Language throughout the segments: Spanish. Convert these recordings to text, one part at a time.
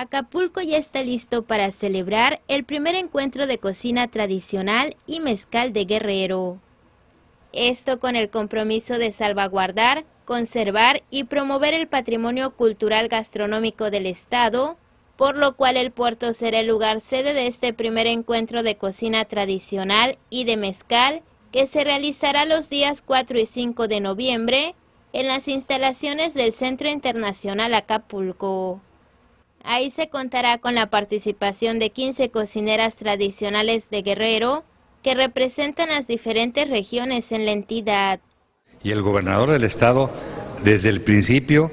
Acapulco ya está listo para celebrar el primer encuentro de cocina tradicional y mezcal de Guerrero. Esto con el compromiso de salvaguardar, conservar y promover el patrimonio cultural gastronómico del Estado, por lo cual el puerto será el lugar sede de este primer encuentro de cocina tradicional y de mezcal que se realizará los días 4 y 5 de noviembre en las instalaciones del Centro Internacional Acapulco. Ahí se contará con la participación de 15 cocineras tradicionales de Guerrero que representan las diferentes regiones en la entidad. Y el gobernador del estado desde el principio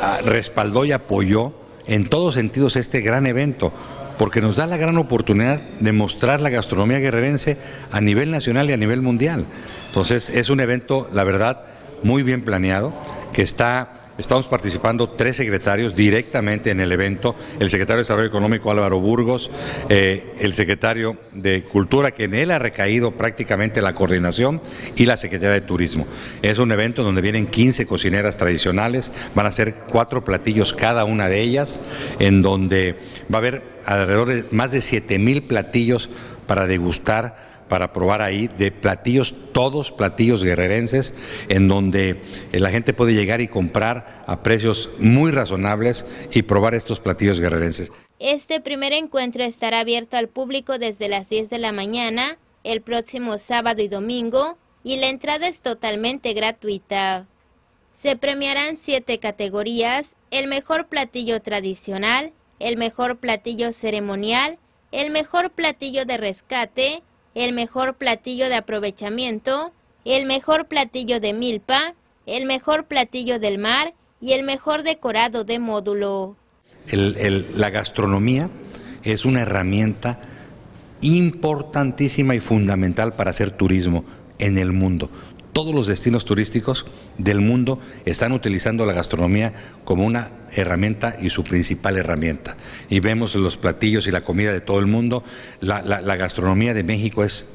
ah, respaldó y apoyó en todos sentidos este gran evento porque nos da la gran oportunidad de mostrar la gastronomía guerrerense a nivel nacional y a nivel mundial. Entonces es un evento, la verdad, muy bien planeado, que está Estamos participando tres secretarios directamente en el evento, el secretario de Desarrollo Económico Álvaro Burgos, eh, el secretario de Cultura, que en él ha recaído prácticamente la coordinación, y la Secretaría de Turismo. Es un evento donde vienen 15 cocineras tradicionales, van a ser cuatro platillos cada una de ellas, en donde va a haber alrededor de más de 7 mil platillos para degustar para probar ahí de platillos, todos platillos guerrerenses, en donde eh, la gente puede llegar y comprar a precios muy razonables y probar estos platillos guerrerenses. Este primer encuentro estará abierto al público desde las 10 de la mañana, el próximo sábado y domingo, y la entrada es totalmente gratuita. Se premiarán siete categorías, el mejor platillo tradicional, el mejor platillo ceremonial, el mejor platillo de rescate, el mejor platillo de aprovechamiento, el mejor platillo de milpa, el mejor platillo del mar y el mejor decorado de módulo. la gastronomía es una herramienta importantísima y fundamental para hacer turismo en el mundo. Todos los destinos turísticos del mundo están utilizando la gastronomía como una herramienta y su principal herramienta. Y vemos los platillos y la comida de todo el mundo. La, gastronomía de México es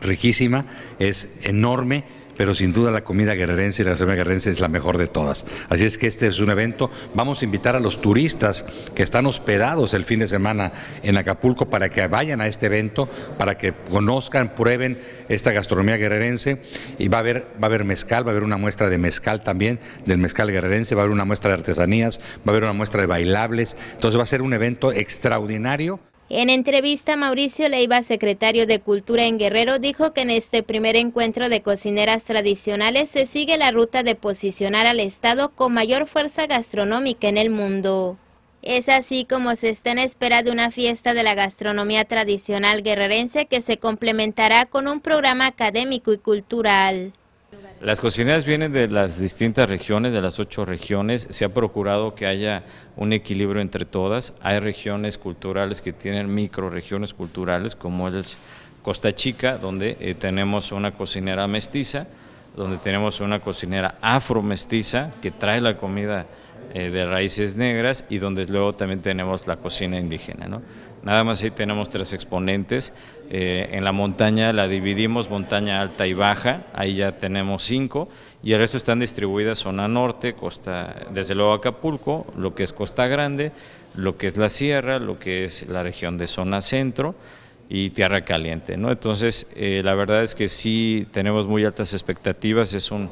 riquísima, es enorme pero sin duda la comida guerrerense y la gastronomía guerrerense es la mejor de todas. Así es que este es un evento. Vamos a invitar a los turistas que están hospedados el fin de semana en Acapulco para que vayan a este evento, para que conozcan, prueben esta gastronomía guerrerense. Y va a haber, va a haber mezcal, va a haber una muestra de mezcal también, del mezcal guerrerense, va a haber una muestra de artesanías, va a haber una muestra de bailables. Entonces va a ser un evento extraordinario. En entrevista, Mauricio Leiva, secretario de Cultura en Guerrero, dijo que en este primer encuentro de cocineras tradicionales se sigue la ruta de posicionar al Estado con mayor fuerza gastronómica en el mundo. Es así como se está en espera de una fiesta de la gastronomía tradicional guerrerense que se complementará con un programa académico y cultural. Las cocineras vienen de las distintas regiones, de las ocho regiones. Se ha procurado que haya un equilibrio entre todas. Hay regiones culturales que tienen microregiones culturales, como es Costa Chica, donde eh, tenemos una cocinera mestiza, donde tenemos una cocinera afro-mestiza que trae la comida eh, de raíces negras y donde luego también tenemos la cocina indígena. ¿no? Nada más ahí tenemos tres exponentes. Eh, en la montaña la dividimos, montaña alta y baja, ahí ya tenemos cinco, y el resto están distribuidas zona norte, costa, desde luego Acapulco, lo que es Costa Grande, lo que es la sierra, lo que es la región de zona centro y tierra caliente. ¿no? Entonces, eh, la verdad es que sí tenemos muy altas expectativas, es un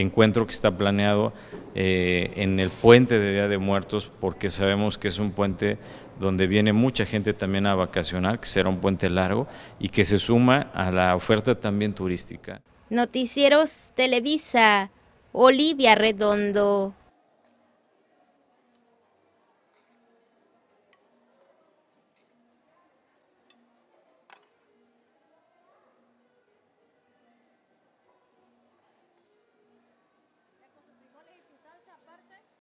encuentro que está planeado eh, en el puente de Día de Muertos, porque sabemos que es un puente donde viene mucha gente también a vacacionar, que será un puente largo y que se suma a la oferta también turística. Noticieros Televisa, Olivia Redondo.